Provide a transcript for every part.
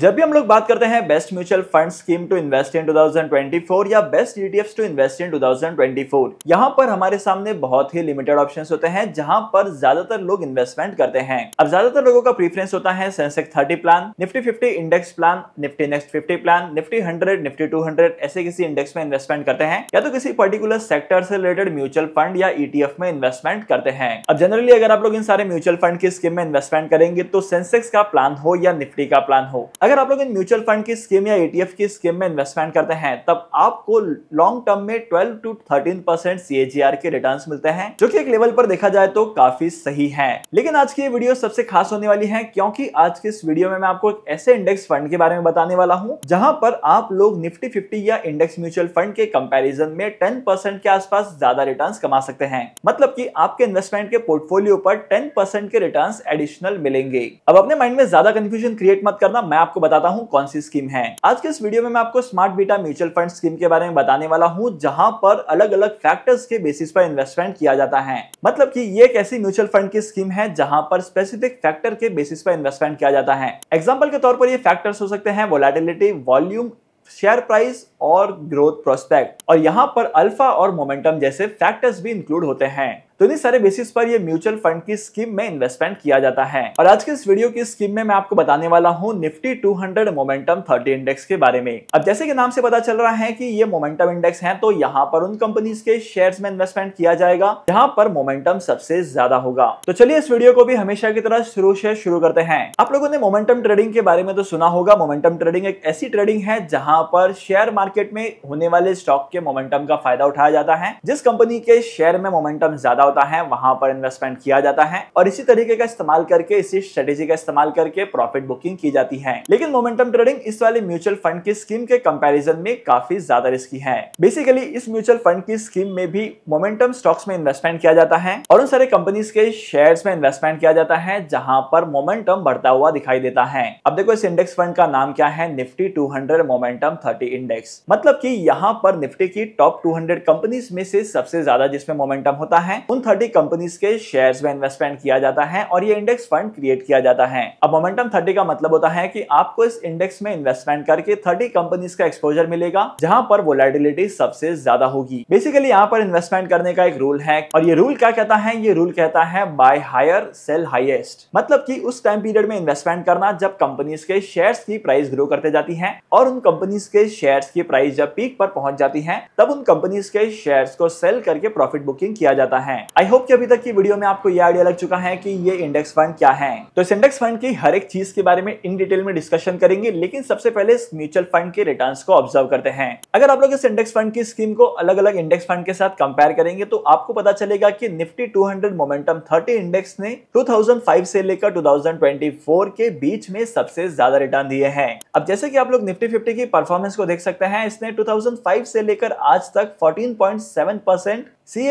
जब भी हम लोग बात करते हैं best mutual fund scheme to invest in 2024 या best ETF to invest in 2024 यहाँ पर हमारे सामने बहुत ही लिमिटेड ऑप्शंस होते हैं जहाँ पर ज्यादातर लोग इन्वेस्टमेंट करते हैं अब ज्यादातर लोगों का प्रीफरेंस होता है Sensex 30 plan Nifty fifty index plan Nifty next fifty plan Nifty hundred Nifty two ऐसे किसी इंडेक्स में इन्वेस्टमेंट करते हैं या तो किसी पर्टिकुलर सेक्टर से रिलेटेड म्यूचुअल फंड या ईटीएफ e में इन्वेस्टमेंट करते हैं अब जनरली अगर आप लोग इन सारे म्यूचुअल फंड की स्कीम में इन्वेस्टमेंट करेंगे तो सेंसेक्स का प्लान हो या निफ्टी का प्लान हो अगर आप लोग इन म्यूचुअल फंड की स्कीम या एटीएफ e की स्कीम में इन्वेस्टमेंट करते हैं तब आपको लॉन्ग टर्म में 12 टू 13 परसेंट सी के रिटर्न मिलते हैं जो कि एक लेवल पर देखा जाए तो काफी सही है लेकिन आज की वीडियो सबसे खास होने वाली है क्योंकि आज के इस वीडियो में मैं आपको एक ऐसे इंडेक्स फंड के बारे में बताने वाला हूँ जहां पर आप लोग निफ्टी फिफ्टी या इंडेक्स म्यूचुअल फंड के कम्पेरिजन में टेन के आसपास ज्यादा रिटर्न कमा सकते हैं मतलब की आपके इन्वेस्टमेंट के पोर्टफोलियो पर टेन के रिटर्न एडिशनल मिलेंगे अब अपने माइंड में ज्यादा कंफ्यूजन क्रिएट मत करना मैं आपको बताता हूँ कौन सी स्कीम है आज के इस वीडियो में मैं आपको smart beta mutual fund scheme के बारे में बताने वाला हूँ जहाँ पर अलग अलग फैक्टर्स के बेसिस पर इन्वेस्टमेंट किया जाता है मतलब की ये एक ऐसी म्यूचुअल फंड की स्कीम है जहाँ पर स्पेसिफिक फैक्टर के बेसिस पर इन्वेस्टमेंट किया जाता है एग्जाम्पल के तौर पर ये फैक्टर्स हो सकते हैं वोलाटिलिटी वॉल्यूम शेयर प्राइस और ग्रोथ प्रोस्पेक्ट और यहाँ पर अल्फा और मोमेंटम जैसे फैक्टर्स भी इंक्लूड होते हैं तो इन सारे बेसिस पर ये म्यूचुअल फंड की स्कीम में इन्वेस्टमेंट किया जाता है और आज के इस वीडियो की स्कीम में मैं आपको बताने वाला हूँ निफ्टी 200 मोमेंटम थर्टी इंडेक्स के बारे में अब जैसे कि नाम से पता चल रहा है कि ये मोमेंटम इंडेक्स है तो यहाँ पर उन कंपनीज के शेयर में इन्वेस्टमेंट किया जाएगा जहाँ पर मोमेंटम सबसे ज्यादा होगा तो चलिए इस वीडियो को भी हमेशा की तरह शुरू से शुरू करते हैं आप लोगों ने मोमेंटम ट्रेडिंग के बारे में तो सुना होगा मोमेंटम ट्रेडिंग एक ऐसी ट्रेडिंग है जहाँ पर शेयर मार्केट में होने वाले स्टॉक के मोमेंटम का फायदा उठाया जाता है जिस कंपनी के शेयर में मोमेंटम ज्यादा होता है वहां पर इन्वेस्टमेंट किया जाता है और इसी तरीके का इस्तेमाल करके इसी स्ट्रेटेजी का इस्तेमाल करके प्रॉफिट बुकिंग की जाती है लेकिन मोमेंटम ट्रेडिंग इस वाले म्यूचुअल फंड की स्कीम के कंपेरिजन में काफी ज्यादा रिस्की है बेसिकली इस म्यूचुअल फंड की स्कीम में भी मोमेंटम स्टॉक्स में इन्वेस्टमेंट किया जाता है और उन सारे कंपनीज के शेयर में इन्वेस्टमेंट किया जाता है जहां पर मोमेंटम बढ़ता हुआ दिखाई देता है अब देखो इस इंडेक्स फंड का नाम क्या है निफ्टी 200 मोमेंटम 30 इंडेक्स मतलब कि यहाँ पर निफ्टी की टॉप 200 कंपनीज में से सबसे ज्यादा जिसमें मोमेंटम होता है उन 30 कंपनीज के शेयर्स में इन्वेस्टमेंट किया जाता है और ये इंडेक्स फंड क्रिएट किया जाता है अब मोमेंटम 30 का मतलब होता है कि आपको इस इंडेक्स में इन्वेस्टमेंट करके 30 कंपनीज का एक्सपोजर मिलेगा जहां पर वोलेटिलिटी सबसे ज्यादा होगी बेसिकली यहाँ पर इन्वेस्टमेंट करने का एक रूल है और ये रूल क्या कहता है ये रूल कहता है बाय हायर सेल हाइएस्ट मतलब की उस टाइम पीरियड में इन्वेस्टमेंट करना जब कंपनीज के शेयर की प्राइस ग्रो करते जाती है और उन कंपनीज के शेयर की प्राइस जब पीक पर पहुंच जाती है तब उन कंपनीज के शेयर को सेल करके प्रॉफिट बुकिंग किया जाता है हैं आई होप कि अभी तक की वीडियो में आपको ये आइडिया लग चुका है कि ये इंडेक्स फंड क्या है तो इस इंडेक्स फंड की हर एक चीज के बारे में इन डिटेल में डिस्कशन करेंगे लेकिन सबसे पहले इस म्यूचुअल फंड के रिटर्न को ऑब्जर्व करते हैं अगर आप लोग इस इंडेक्स फंड की स्कीम को अलग अलग इंडेक्स फंड के साथ कंपेयर करेंगे तो आपको पता चलेगा की Nifty two momentum thirty index ने टू से लेकर टू के बीच में सबसे ज्यादा रिटर्न दिए हैं अब जैसे कि आप लोग निफ्टी फिफ्टी की परफॉर्मेंस को देख सकते हैं इसने 2005 से लेकर आज तक 14.7 परसेंट सी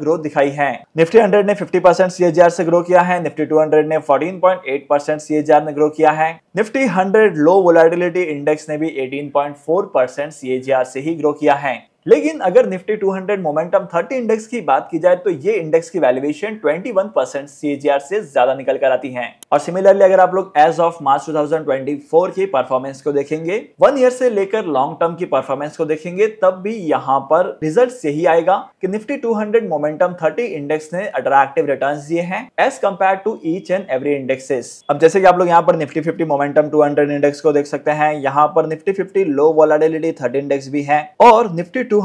ग्रोथ दिखाई है निफ्टी 100 ने 50 परसेंट सीएजीआर से ग्रो किया है निफ्टी 200 ने 14.8 परसेंट सीएजीआर में ग्रो किया है निफ्टी 100 लो वोलाटिलिटी इंडेक्स ने भी 18.4 परसेंट सीएजीआर से ही ग्रो किया है लेकिन अगर निफ्टी 200 मोमेंटम 30 इंडेक्स की बात की जाए तो ये इंडेक्स की वैल्यूएशन 21 परसेंट सीएजीआर से ज्यादा निकल कर आती है और सिमिलरली अगर आप लोग एज ऑफ मार्च 2024 की परफॉर्मेंस को देखेंगे वन ईयर से लेकर लॉन्ग टर्म की परफॉर्मेंस को देखेंगे तब भी यहाँ पर रिजल्ट यही आएगा कि निफ्टी 200 मोमेंटम 30 इंडेक्स ने अट्रैक्टिव रिटर्न दिए हैं as compare to each and every indexes अब जैसे कि आप लोग यहाँ पर Nifty fifty momentum two index को देख सकते हैं यहाँ पर Nifty fifty low volatility thirty index भी है और निफ्टी टू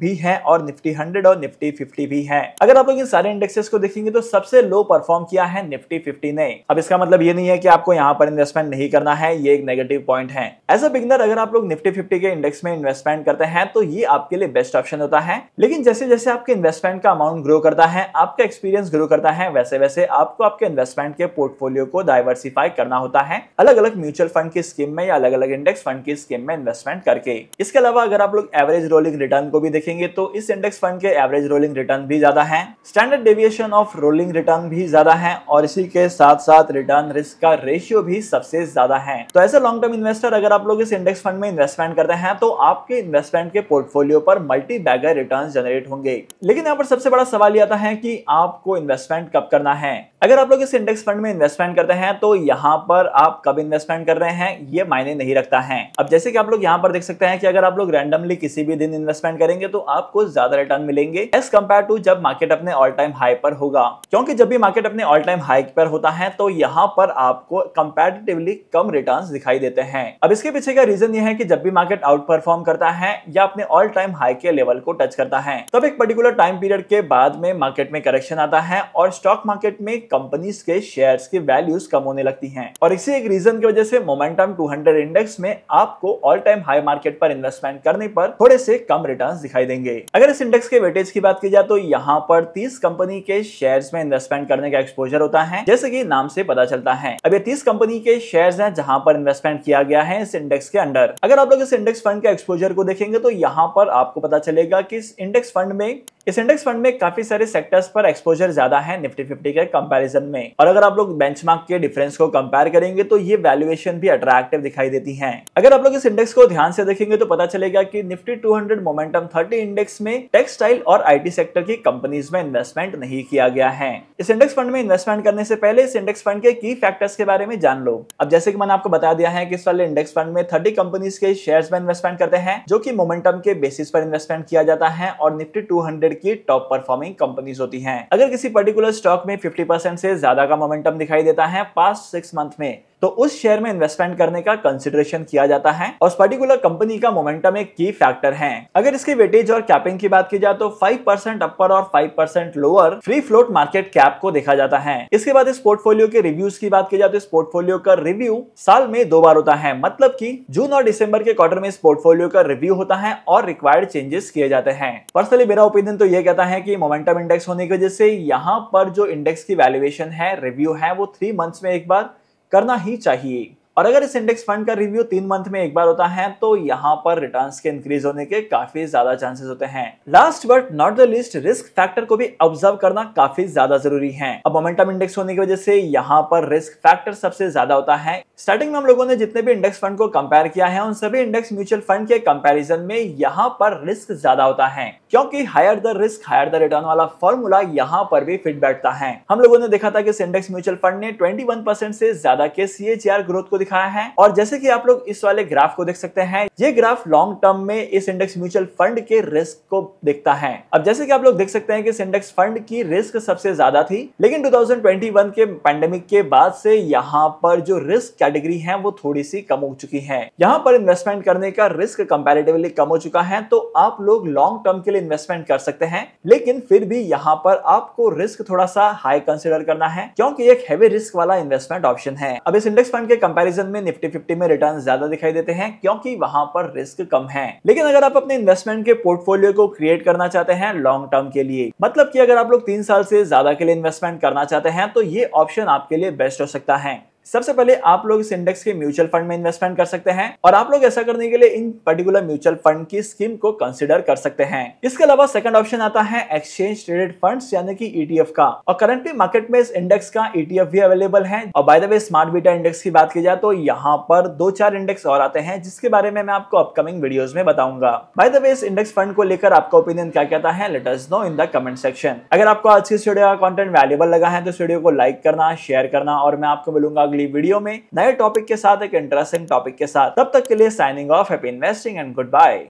भी हैं और निफ्टी 100 और निफ्टी 50 भी हैं अगर आप लोग इन सारे इंडेक्सेस को देखेंगे तो सबसे लो परफॉर्म किया है निफ्टी 50 ने अब इसका मतलब ये नहीं है कि आपको यहाँ पर इन्वेस्टमेंट नहीं करना है ये एक नेगेटिव पॉइंट है एज अ बिगनर अगर आप लोग निफ्टी फिफ्टी के इंडेक्स में इन्वेस्टमेंट करते हैं तो ये आपके लिए बेस्ट ऑप्शन होता है लेकिन जैसे जैसे आपके इन्वेस्टमेंट का अमाउंट ग्रो करता है आपका एक्सपीरियंस ग्रो करता है वैसे वैसे आपको आपके इन्वेस्टमेंट के पोर्टफोलियो को डाइवर्सिफाई करना होता है अलग अलग म्यूचुअल फंड की स्कीम में या अलग अलग इंडेक्स फंड की स्कीम में इन्वेस्टमेंट करके इसके अलावा अगर आप लोग एवरेज रोलिंग रिटर्न को भी देखें देखेंगे तो इस इंडेक्स फंड के एवरेज रोलिंग रिटर्न भी ज्यादा है standard deviation of rolling return भी ज्यादा है और इसी के साथ साथ रिटर्न रिस्क का रेशियो भी सबसे ज्यादा है तो ऐसे लॉन्ग टर्म इन्वेस्टर अगर आप लोग इस इंडेक्स फंड में इन्वेस्टमेंट करते हैं तो आपके इन्वेस्टमेंट के पोर्टफोलियो पर मल्टी बैगर रिटर्न जनरेट होंगे लेकिन यहाँ पर सबसे बड़ा सवाल ये आता है की आपको इन्वेस्टमेंट कब करना है अगर आप लोग इस इंडेक्स फंड में इन्वेस्टमेंट करते हैं तो यहाँ पर आप कब इन्वेस्टमेंट कर रहे हैं ये मायने नहीं रखता है अब जैसे कि आप लोग यहाँ पर देख सकते हैं कि अगर आप लोग रैंडमली किसी भी दिन इन्वेस्टमेंट करेंगे तो तो आपको ज्यादा रिटर्न मिलेंगे एस कम्पेयर टू जब मार्केट अपने ऑल टाइम हाई पर होगा क्योंकि जब भी मार्केट अपने ऑल टाइम हाई पर होता है तो यहाँ पर आपको कंपेरेटिवली कम रिटर्न दिखाई देते हैं अब इसके पीछे का रीजन ये है कि जब भी मार्केट आउट परफॉर्म करता है या अपने ऑल टाइम हाई के लेवल को टच करता है तब एक पर्टिकुलर टाइम पीरियड के बाद में मार्केट में करेक्शन आता है और स्टॉक मार्केट में कंपनीज के शेयर्स की वैल्यूज कम होने लगती हैं और इसी एक रीजन की वजह से मोमेंटम 200 इंडेक्स में आपको ऑल टाइम हाई मार्केट पर इन्वेस्टमेंट करने पर थोड़े से कम रिटर्न्स दिखाई दिखाई देंगे अगर इस इंडेक्स के वेटेज की बात की जाए तो यहाँ पर तीस कंपनी के शेयर में इन्वेस्टमेंट करने का एक्सपोजर होता है जैसे की नाम से पता चलता है अब ये तीस कंपनी के शेयर है जहाँ पर इन्वेस्टमेंट किया गया है इस इंडेक्स के अंडर अगर आप लोग इस इंडेक्स फंड के एक्सपोजर को देखेंगे तो यहाँ पर आपको पता चलेगा की इस इंडेक्स फंड में इस इंडेक्स फंड में काफी सारे सेक्टर्स पर एक्सपोजर ज्यादा है निफ्टी फिफ्टी के कंपैरिजन में और अगर आप लोग बेंचमार्क के डिफरेंस को कंपेयर करेंगे तो ये वैल्यूएशन भी अट्रैक्टिव दिखाई देती है अगर आप लोग इस इंडेक्स को ध्यान से देखेंगे तो पता चलेगा की Nifty two momentum thirty index में टेक्सटाइल और आई सेक्टर की कंपनीज में इन्वेस्टमेंट नहीं किया गया है इस इंडेक्स फंड में इन्वेस्टमेंट करने से पहले इस इंडेक्स फंड के की फैक्टर्स के बारे में जान लो अब जैसे की मैंने आपको बता दिया है कि इस वाले इंडेक्स फंड में थर्टी कंपनीज के शेयर में इन्वेस्टमेंट करते हैं जो की मोमेंटम के बेसिस पर इन्वेस्टमेंट किया जाता है और निफ्टी टू की टॉप परफॉर्मिंग कंपनीज होती है अगर किसी पर्टिकुलर स्टॉक में फिफ्टी से ज्यादा का मोमेंटम दिखाई देता है पास्ट सिक्स मंथ में तो उस शेयर में इन्वेस्टमेंट करने का कंसिडरेशन किया जाता है और पर्टिकुलर कंपनी का मोमेंटम एक की फैक्टर है अगर इसके वेटेज और कैपिंग की बात की जाए तो 5% अपर और 5% lower free float market cap को देखा जाता है इसके बाद इस पोर्टफोलियो के रिव्यूज की बात की जाए तो इस पोर्टफोलियो का रिव्यू साल में दो बार होता है मतलब की जून और डिसम्बर के क्वार्टर में इस पोर्टफोलियो का रिव्यू होता है और रिक्वायर्ड चेंजेस किए जाते हैं पर्सनली मेरा ओपिनियन तो ये कहता है कि मोमेंटम इंडेक्स होने की वजह से यहाँ पर जो इंडेक्स की वैल्यूएशन है रिव्यू है वो थ्री मंथ्स में एक बार करना ही चाहिए और अगर इस इंडेक्स फंड का रिव्यू तीन मंथ में एक बार होता है तो यहाँ पर रिटर्न के इंक्रीज होने के काफी ज्यादा चांसेस होते हैं last but not the least risk factor को भी ऑब्जर्व करना काफी ज्यादा जरूरी है अब मोमेंटम इंडेक्स होने की वजह से यहाँ पर रिस्क फैक्टर सबसे ज्यादा होता है स्टार्टिंग में हम लोगों ने जितने भी इंडेक्स फंड को कंपेयर किया है उन सभी इंडेक्स म्यूचुअल फंड के कंपेरिजन में यहाँ पर रिस्क ज्यादा होता है क्योंकि higher the risk higher the return वाला फॉर्मूला यहाँ पर भी फिट बैठता है हम लोगों ने देखा था कि इस इंडेक्स म्यूचुअल फंड ने ट्वेंटी से ज्यादा के सी ग्रोथ e को दिखाया है और जैसे कि आप लोग इस वाले ग्राफ को देख सकते हैं ये ग्राफ लॉन्ग टर्म में इस इंडेक्स म्यूचुअल फंड के रिस्क को देखता है अब जैसे कि आप लोग देख सकते हैं कि इस इंडेक्स फंड की रिस्क सबसे ज्यादा थी लेकिन 2021 के पैंडेमिक के बाद से यहाँ पर जो रिस्क कैटेगरी है वो थोड़ी सी कम हो चुकी है यहाँ पर इन्वेस्टमेंट करने का रिस्क कंपेरेटिवली कम हो चुका है तो आप लोग लॉन्ग टर्म के लिए इन्वेस्टमेंट कर सकते हैं लेकिन फिर भी यहाँ पर आपको रिस्क थोड़ा सा हाई कंसिडर करना है क्योंकि एक हैवी रिस्क वाला इन्वेस्टमेंट ऑप्शन है अब इस इंडेक्स फंड के कंपेरिजन कंपैरिजन में निफ्टी फिफ्टी में रिटर्न ज्यादा दिखाई देते हैं क्योंकि वहां पर रिस्क कम है लेकिन अगर आप अपने इन्वेस्टमेंट के पोर्टफोलियो को क्रिएट करना चाहते हैं लॉन्ग टर्म के लिए मतलब की अगर आप लोग तीन साल से ज्यादा के लिए इन्वेस्टमेंट करना चाहते हैं तो ये ऑप्शन आपके लिए बेस्ट हो सकता है सबसे पहले आप लोग इस इंडेक्स के म्यूचुअल फंड में इन्वेस्टमेंट कर सकते हैं और आप लोग ऐसा करने के लिए इन पर्टिकुलर म्यूचुअल फंड की स्कीम को कंसिडर कर सकते हैं इसके अलावा सेकंड ऑप्शन आता है एक्सचेंज ट्रेडेड फंड यानी कि ईटीएफ e का और करंटली मार्केट में इस इंडेक्स का ईटीएफ e भी अवेलेबल है और by the way smart beta index की बात की जाए तो यहाँ पर दो चार इंडेक्स और आते हैं जिसके बारे में मैं आपको अपकमिंग वीडियो में बताऊंगा बाय द वे इस इंडेक्स फंड को लेकर आपका ओपिनियन क्या कहता है let us know in the comment section अगर आपको आज की वीडियो का कंटेंट वैल्यूबल लगा है तो इस वीडियो को लाइक करना शेयर करना और मैं आपको मिलूंगा अगले अगली वीडियो में नए टॉपिक के साथ एक इंटरेस्टिंग टॉपिक के साथ तब तक के लिए signing off happy investing and good bye